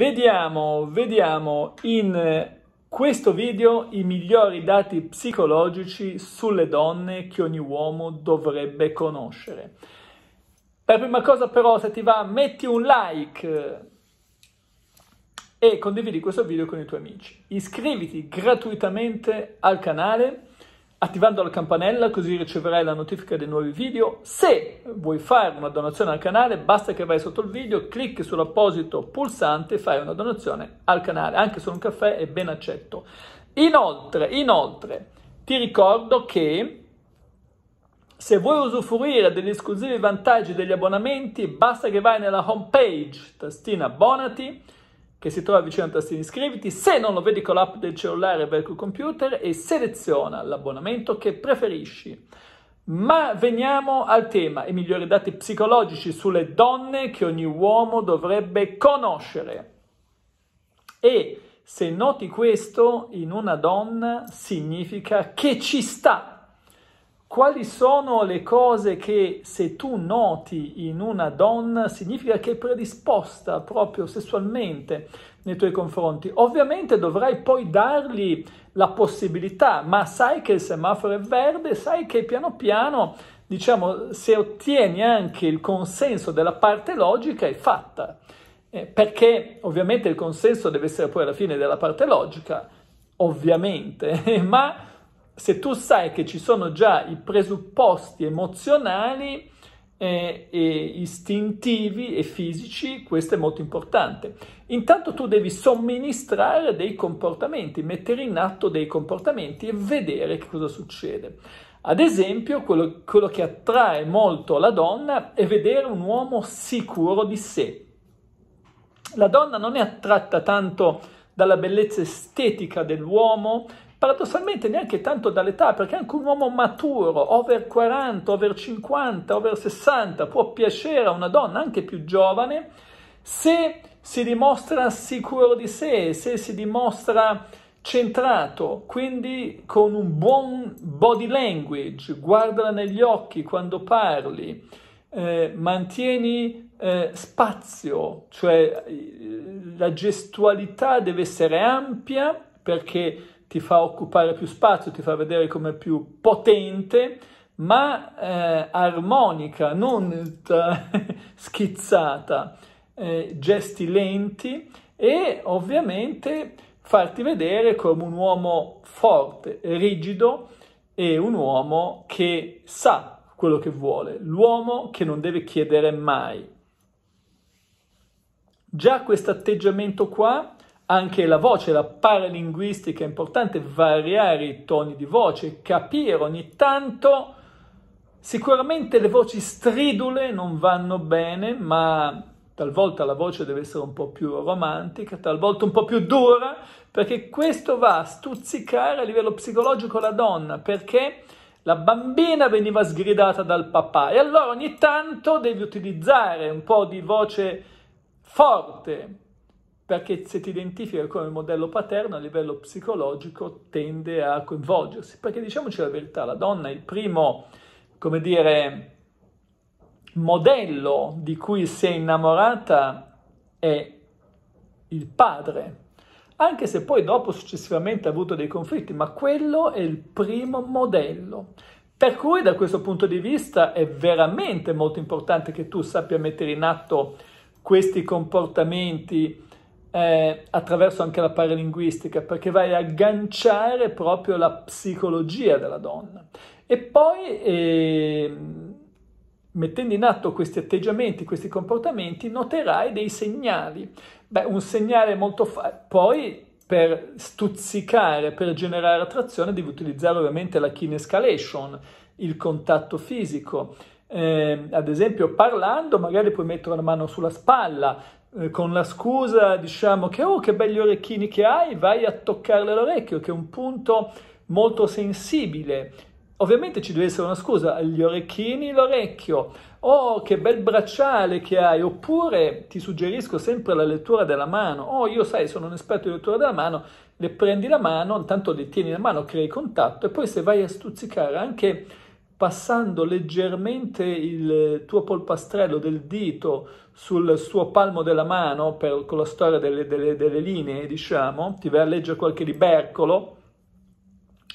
Vediamo, vediamo in questo video i migliori dati psicologici sulle donne che ogni uomo dovrebbe conoscere. Per prima cosa però se ti va metti un like e condividi questo video con i tuoi amici. Iscriviti gratuitamente al canale attivando la campanella così riceverai la notifica dei nuovi video. Se vuoi fare una donazione al canale basta che vai sotto il video, clicchi sull'apposito pulsante e fai una donazione al canale, anche solo un caffè è ben accetto. Inoltre, inoltre ti ricordo che se vuoi usufruire degli esclusivi vantaggi degli abbonamenti basta che vai nella home page, tastina abbonati, che si trova vicino al tastino iscriviti, se non lo vedi con l'app del cellulare verso il computer e seleziona l'abbonamento che preferisci. Ma veniamo al tema, i migliori dati psicologici sulle donne che ogni uomo dovrebbe conoscere. E se noti questo in una donna significa che ci sta quali sono le cose che se tu noti in una donna significa che è predisposta proprio sessualmente nei tuoi confronti? Ovviamente dovrai poi dargli la possibilità, ma sai che il semaforo è verde, sai che piano piano, diciamo, se ottieni anche il consenso della parte logica è fatta. Eh, perché ovviamente il consenso deve essere poi alla fine della parte logica, ovviamente, ma se tu sai che ci sono già i presupposti emozionali, eh, e, istintivi e fisici, questo è molto importante. Intanto tu devi somministrare dei comportamenti, mettere in atto dei comportamenti e vedere che cosa succede. Ad esempio, quello, quello che attrae molto la donna è vedere un uomo sicuro di sé. La donna non è attratta tanto dalla bellezza estetica dell'uomo, paradossalmente neanche tanto dall'età, perché anche un uomo maturo, over 40, over 50, over 60, può piacere a una donna anche più giovane se si dimostra sicuro di sé, se si dimostra centrato, quindi con un buon body language, guardala negli occhi quando parli, eh, mantieni eh, spazio, cioè eh, la gestualità deve essere ampia perché ti fa occupare più spazio, ti fa vedere come più potente, ma eh, armonica, non eh, schizzata, eh, gesti lenti e ovviamente farti vedere come un uomo forte, rigido e un uomo che sa quello che vuole, l'uomo che non deve chiedere mai. Già questo atteggiamento qua anche la voce, la paralinguistica è importante, variare i toni di voce, capire ogni tanto. Sicuramente le voci stridule non vanno bene, ma talvolta la voce deve essere un po' più romantica, talvolta un po' più dura, perché questo va a stuzzicare a livello psicologico la donna, perché la bambina veniva sgridata dal papà e allora ogni tanto devi utilizzare un po' di voce forte, perché se ti identifica come modello paterno a livello psicologico tende a coinvolgersi, perché diciamoci la verità, la donna è il primo, come dire, modello di cui si è innamorata è il padre, anche se poi dopo successivamente ha avuto dei conflitti, ma quello è il primo modello. Per cui da questo punto di vista è veramente molto importante che tu sappia mettere in atto questi comportamenti, eh, attraverso anche la paralinguistica, perché vai a agganciare proprio la psicologia della donna. E poi, eh, mettendo in atto questi atteggiamenti, questi comportamenti, noterai dei segnali. Beh, un segnale molto... Fa- poi, per stuzzicare, per generare attrazione, devi utilizzare ovviamente la kinescalation, il contatto fisico. Eh, ad esempio, parlando, magari puoi mettere una mano sulla spalla, eh, con la scusa, diciamo, che oh, che belli orecchini che hai, vai a toccarle l'orecchio, che è un punto molto sensibile. Ovviamente ci deve essere una scusa, gli orecchini, l'orecchio. Oh, che bel bracciale che hai! Oppure ti suggerisco sempre la lettura della mano. Oh, io sai, sono un esperto di lettura della mano. Le prendi la mano, intanto le tieni la mano, crei contatto e poi se vai a stuzzicare anche passando leggermente il tuo polpastrello del dito sul suo palmo della mano, per, con la storia delle, delle, delle linee, diciamo, ti va a leggere qualche libercolo,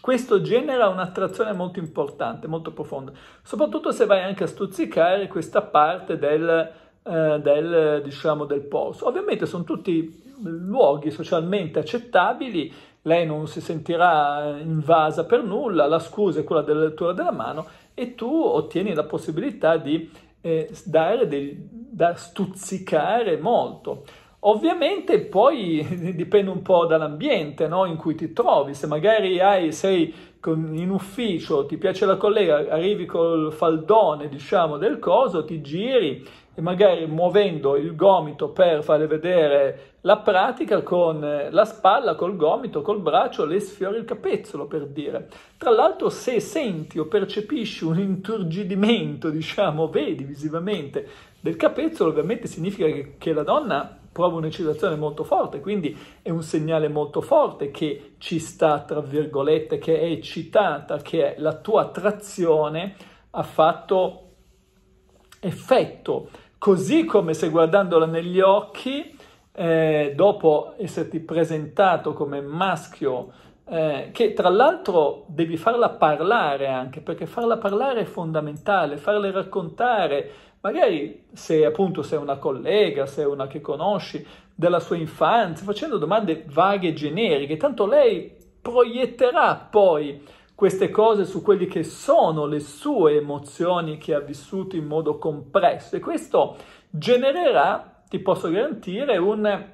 questo genera un'attrazione molto importante, molto profonda, soprattutto se vai anche a stuzzicare questa parte del, eh, del, diciamo, del polso. Ovviamente sono tutti luoghi socialmente accettabili, lei non si sentirà invasa per nulla, la scusa è quella della lettura della mano e tu ottieni la possibilità di eh, dare dei, da stuzzicare molto. Ovviamente poi dipende un po' dall'ambiente no? in cui ti trovi, se magari hai, sei in ufficio ti piace la collega, arrivi col faldone, diciamo, del coso, ti giri e magari muovendo il gomito per fare vedere la pratica con eh, la spalla, col gomito, col braccio, le sfiori il capezzolo per dire. Tra l'altro se senti o percepisci un inturgidimento, diciamo, vedi visivamente del capezzolo, ovviamente significa che, che la donna prova un'eccitazione molto forte, quindi è un segnale molto forte che ci sta, tra virgolette, che è eccitata, che è la tua attrazione ha fatto effetto. Così come se guardandola negli occhi, eh, dopo esserti presentato come maschio eh, che tra l'altro devi farla parlare anche, perché farla parlare è fondamentale, farle raccontare, magari se appunto sei una collega, se è una che conosci, della sua infanzia, facendo domande vaghe e generiche, tanto lei proietterà poi queste cose su quelle che sono le sue emozioni che ha vissuto in modo compresso e questo genererà, ti posso garantire, un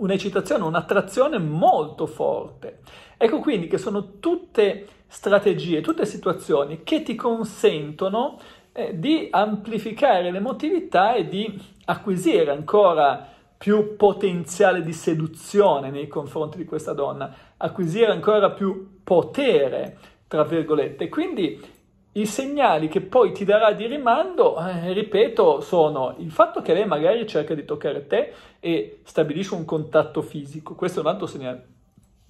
un'eccitazione, un'attrazione molto forte. Ecco quindi che sono tutte strategie, tutte situazioni che ti consentono eh, di amplificare l'emotività e di acquisire ancora più potenziale di seduzione nei confronti di questa donna, acquisire ancora più potere, tra virgolette. Quindi i segnali che poi ti darà di rimando, eh, ripeto, sono il fatto che lei magari cerca di toccare te e stabilisce un contatto fisico, questo è un altro segnale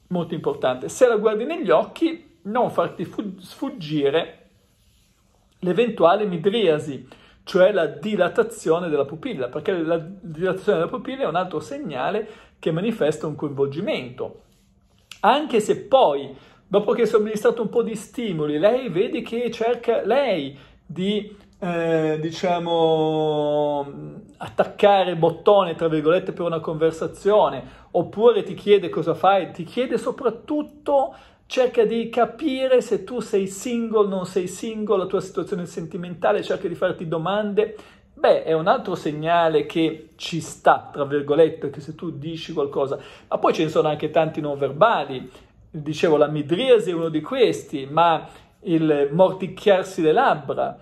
molto importante. Se la guardi negli occhi, non farti fu- sfuggire l'eventuale midriasi, cioè la dilatazione della pupilla, perché la dilatazione della pupilla è un altro segnale che manifesta un coinvolgimento. Anche se poi Dopo che è somministrato un po' di stimoli, lei vede che cerca lei di, eh, diciamo, attaccare bottone, tra virgolette, per una conversazione, oppure ti chiede cosa fai, ti chiede soprattutto cerca di capire se tu sei single, non sei single, la tua situazione sentimentale, cerca di farti domande. Beh, è un altro segnale che ci sta, tra virgolette, che se tu dici qualcosa, ma poi ce ne sono anche tanti non verbali dicevo, la midriasi è uno di questi, ma il morticchiarsi le labbra,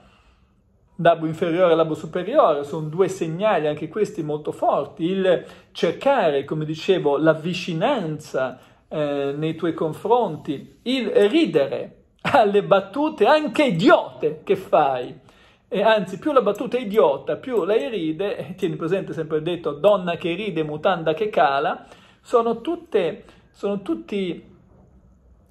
labbro inferiore e labbro superiore, sono due segnali, anche questi molto forti. Il cercare, come dicevo, la vicinanza eh, nei tuoi confronti, il ridere alle battute anche idiote che fai. E anzi, più la battuta è idiota, più lei ride, tieni presente sempre detto, donna che ride, mutanda che cala, sono tutte sono tutti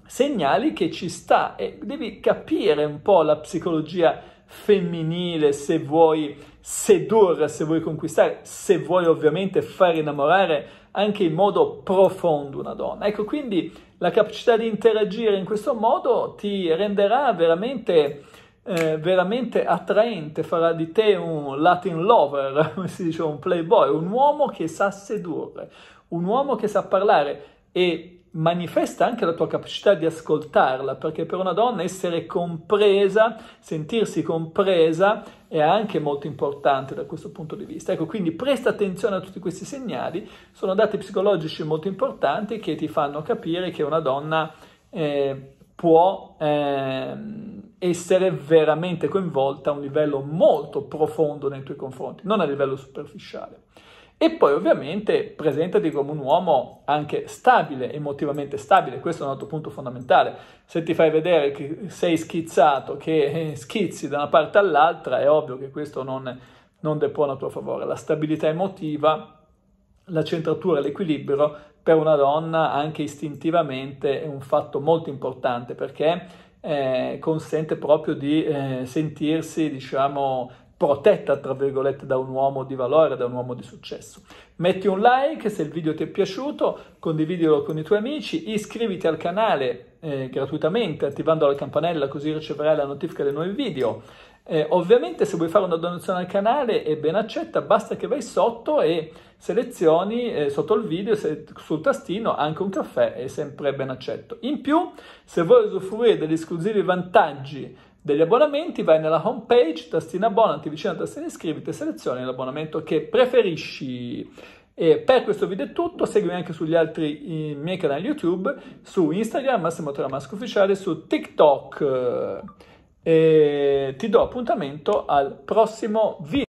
segnali che ci sta e devi capire un po' la psicologia femminile se vuoi sedurre, se vuoi conquistare, se vuoi ovviamente far innamorare anche in modo profondo una donna. Ecco, quindi la capacità di interagire in questo modo ti renderà veramente, eh, veramente attraente, farà di te un Latin lover, come si dice, un playboy, un uomo che sa sedurre, un uomo che sa parlare e manifesta anche la tua capacità di ascoltarla, perché per una donna essere compresa, sentirsi compresa, è anche molto importante da questo punto di vista. Ecco, quindi presta attenzione a tutti questi segnali, sono dati psicologici molto importanti che ti fanno capire che una donna eh, può eh, essere veramente coinvolta a un livello molto profondo nei tuoi confronti, non a livello superficiale. E poi ovviamente presentati come un uomo anche stabile, emotivamente stabile, questo è un altro punto fondamentale. Se ti fai vedere che sei schizzato, che eh, schizzi da una parte all'altra, è ovvio che questo non, non depone a tuo favore. La stabilità emotiva, la centratura, l'equilibrio per una donna anche istintivamente è un fatto molto importante perché eh, consente proprio di eh, sentirsi, diciamo, protetta, tra virgolette, da un uomo di valore, da un uomo di successo. Metti un like se il video ti è piaciuto, condividilo con i tuoi amici, iscriviti al canale eh, gratuitamente attivando la campanella così riceverai la notifica dei nuovi video. Eh, ovviamente se vuoi fare una donazione al canale è ben accetta, basta che vai sotto e selezioni eh, sotto il video se, sul tastino anche un caffè è sempre ben accetto. In più, se vuoi usufruire degli esclusivi vantaggi degli abbonamenti, vai nella home page, tastina abbonati, vicino alla tastina iscriviti, e selezioni l'abbonamento che preferisci. E per questo video è tutto, seguimi anche sugli altri miei canali YouTube, su Instagram, Massimo Tramasco Ufficiale, su TikTok. E ti do appuntamento al prossimo video.